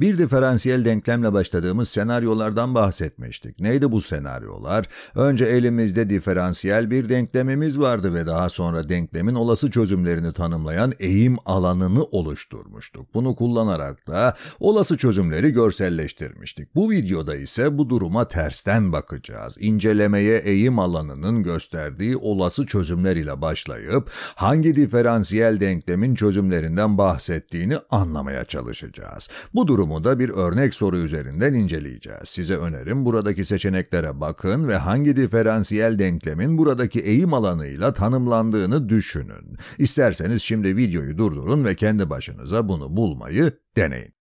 Bir diferansiyel denklemle başladığımız senaryolardan bahsetmiştik. Neydi bu senaryolar? Önce elimizde diferansiyel bir denklemimiz vardı ve daha sonra denklemin olası çözümlerini tanımlayan eğim alanını oluşturmuştuk. Bunu kullanarak da olası çözümleri görselleştirmiştik. Bu videoda ise bu duruma tersten bakacağız. İncelemeye eğim alanının gösterdiği olası çözümler ile başlayıp hangi diferansiyel denklemin çözümlerinden bahsettiğini anlamaya çalışacağız. Bu durum durumu da bir örnek soru üzerinden inceleyeceğiz. Size önerim buradaki seçeneklere bakın ve hangi diferansiyel denklemin buradaki eğim alanıyla tanımlandığını düşünün. İsterseniz şimdi videoyu durdurun ve kendi başınıza bunu bulmayı deneyin.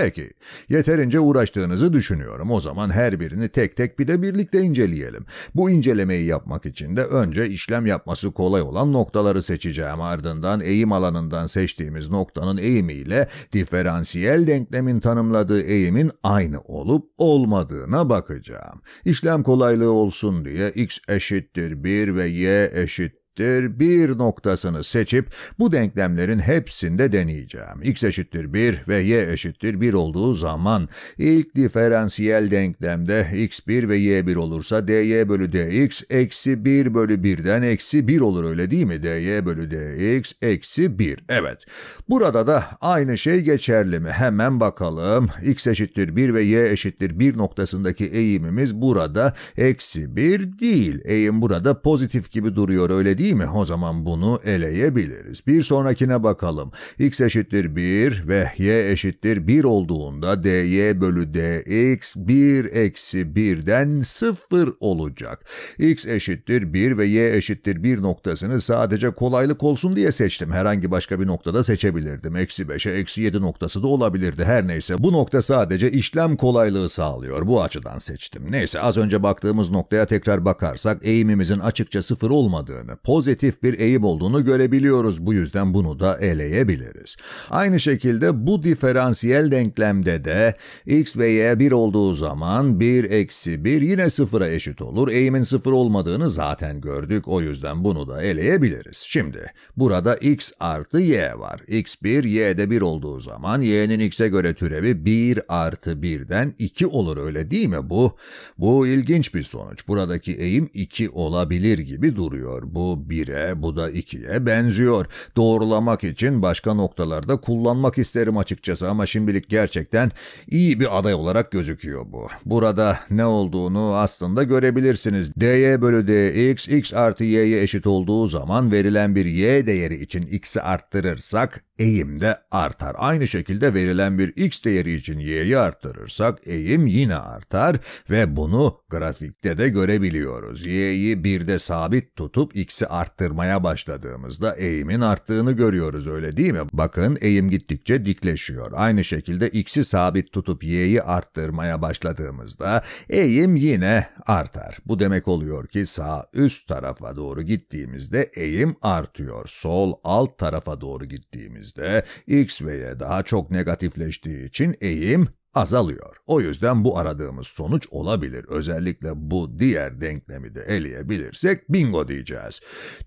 Peki, yeterince uğraştığınızı düşünüyorum. O zaman her birini tek tek bir de birlikte inceleyelim. Bu incelemeyi yapmak için de önce işlem yapması kolay olan noktaları seçeceğim. Ardından eğim alanından seçtiğimiz noktanın eğimiyle diferansiyel denklemin tanımladığı eğimin aynı olup olmadığına bakacağım. İşlem kolaylığı olsun diye x eşittir 1 ve y eşittir eşittir 1 noktasını seçip bu denklemlerin hepsinde deneyeceğim. x eşittir 1 ve y eşittir 1 olduğu zaman ilk diferansiyel denklemde x1 ve y1 olursa dy bölü dx eksi 1 bölü 1'den eksi 1 olur öyle değil mi? dy bölü dx eksi 1. Evet. Burada da aynı şey geçerli mi? Hemen bakalım. x eşittir 1 ve y eşittir 1 noktasındaki eğimimiz burada eksi 1 değil. Eğim burada pozitif gibi duruyor öyle değil mi? değil mi? O zaman bunu eleyebiliriz. Bir sonrakine bakalım. x eşittir 1 ve y eşittir 1 olduğunda dy bölü dx 1 eksi 1'den 0 olacak. x eşittir 1 ve y eşittir 1 noktasını sadece kolaylık olsun diye seçtim. Herhangi başka bir noktada seçebilirdim. Eksi 5'e eksi 7 noktası da olabilirdi. Her neyse bu nokta sadece işlem kolaylığı sağlıyor. Bu açıdan seçtim. Neyse az önce baktığımız noktaya tekrar bakarsak eğimimizin açıkça sıfır olmadığını, pozitif bir eğim olduğunu görebiliyoruz. Bu yüzden bunu da eleyebiliriz. Aynı şekilde bu diferansiyel denklemde de x ve y 1 olduğu zaman 1 eksi 1 yine 0'a eşit olur. Eğimin 0 olmadığını zaten gördük. O yüzden bunu da eleyebiliriz. Şimdi burada x artı y var. x1 de 1 olduğu zaman y'nin x'e göre türevi 1 artı 1'den 2 olur öyle değil mi bu? Bu ilginç bir sonuç. Buradaki eğim 2 olabilir gibi duruyor. Bu bu bire, bu da ikiye benziyor. Doğrulamak için başka noktalarda kullanmak isterim açıkçası ama şimdilik gerçekten iyi bir aday olarak gözüküyor bu. Burada ne olduğunu aslında görebilirsiniz. dy bölü dx, x artı y'ye eşit olduğu zaman verilen bir y değeri için x'i arttırırsak eğim de artar. Aynı şekilde verilen bir x değeri için y'yi arttırırsak eğim yine artar ve bunu grafikte de görebiliyoruz. y'yi birde sabit tutup x'i arttırmaya başladığımızda eğimin arttığını görüyoruz öyle değil mi? Bakın eğim gittikçe dikleşiyor. Aynı şekilde x'i sabit tutup y'yi arttırmaya başladığımızda eğim yine artar. Bu demek oluyor ki sağ üst tarafa doğru gittiğimizde eğim artıyor. Sol alt tarafa doğru gittiğimizde x ve y daha çok negatifleştiği için eğim azalıyor. O yüzden bu aradığımız sonuç olabilir. Özellikle bu diğer denklemi de eleyebilirsek bingo diyeceğiz.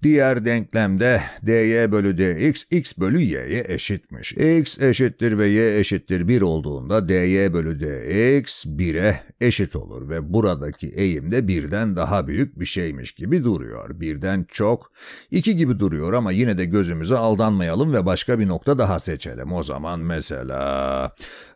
Diğer denklemde dy bölü dx x bölü y'ye eşitmiş. x eşittir ve y eşittir 1 olduğunda dy bölü dx 1'e eşit olur ve buradaki eğim de birden daha büyük bir şeymiş gibi duruyor. Birden çok, 2 gibi duruyor ama yine de gözümüze aldanmayalım ve başka bir nokta daha seçelim. O zaman mesela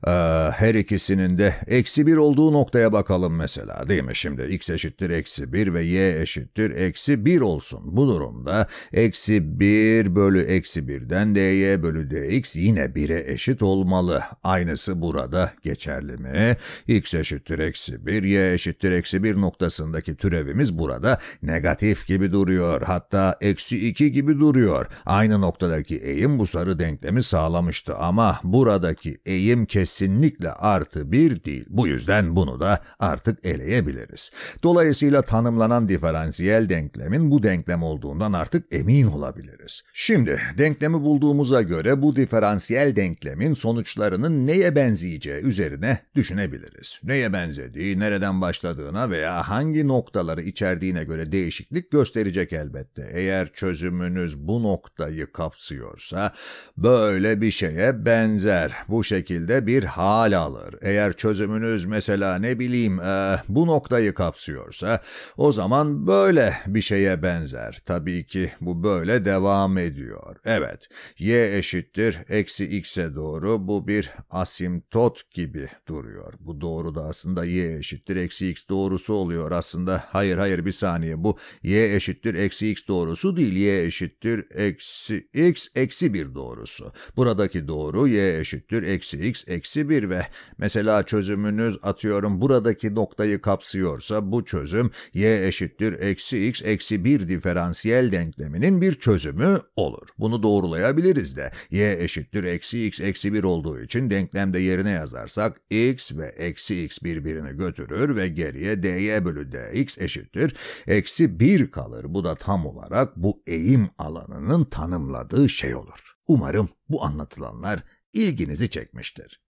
e, her ikisinin de eksi bir olduğu noktaya bakalım mesela değil mi? Şimdi x eşittir eksi bir ve y eşittir eksi bir olsun. Bu durumda eksi bir bölü eksi 1'den dy bölü dx yine 1'e eşit olmalı. Aynısı burada geçerli mi? x eşittir eksi bir y eşittir eksi bir noktasındaki türevimiz burada negatif gibi duruyor. Hatta eksi iki gibi duruyor. Aynı noktadaki eğim bu sarı denklemi sağlamıştı ama buradaki eğim kesinlikle artı bir değil. Bu yüzden bunu da artık eleyebiliriz. Dolayısıyla tanımlanan diferansiyel denklemin bu denklem olduğundan artık emin olabiliriz. Şimdi denklemi bulduğumuza göre bu diferansiyel denklemin sonuçlarının neye benzeyeceği üzerine düşünebiliriz. Neye benzediği, nereden başladığına veya hangi noktaları içerdiğine göre değişiklik gösterecek elbette. Eğer çözümünüz bu noktayı kapsıyorsa böyle bir şeye benzer. Bu şekilde bir hal alır yapılır. Eğer çözümünüz mesela ne bileyim e, bu noktayı kapsıyorsa o zaman böyle bir şeye benzer. Tabii ki bu böyle devam ediyor. Evet y eşittir eksi x'e doğru bu bir asimtot gibi duruyor. Bu doğru da aslında y eşittir eksi x doğrusu oluyor aslında. Hayır hayır bir saniye bu y eşittir eksi x doğrusu değil y eşittir eksi x eksi bir doğrusu. Buradaki doğru y eşittir eksi x eksi 1 ve Mesela çözümünüz atıyorum buradaki noktayı kapsıyorsa bu çözüm y eşittir eksi x eksi 1 diferansiyel denkleminin bir çözümü olur. Bunu doğrulayabiliriz de y eşittir eksi x eksi 1 olduğu için denklemde yerine yazarsak x ve eksi x birbirini götürür ve geriye dy bölü dx eşittir eksi 1 kalır. Bu da tam olarak bu eğim alanının tanımladığı şey olur. Umarım bu anlatılanlar ilginizi çekmiştir.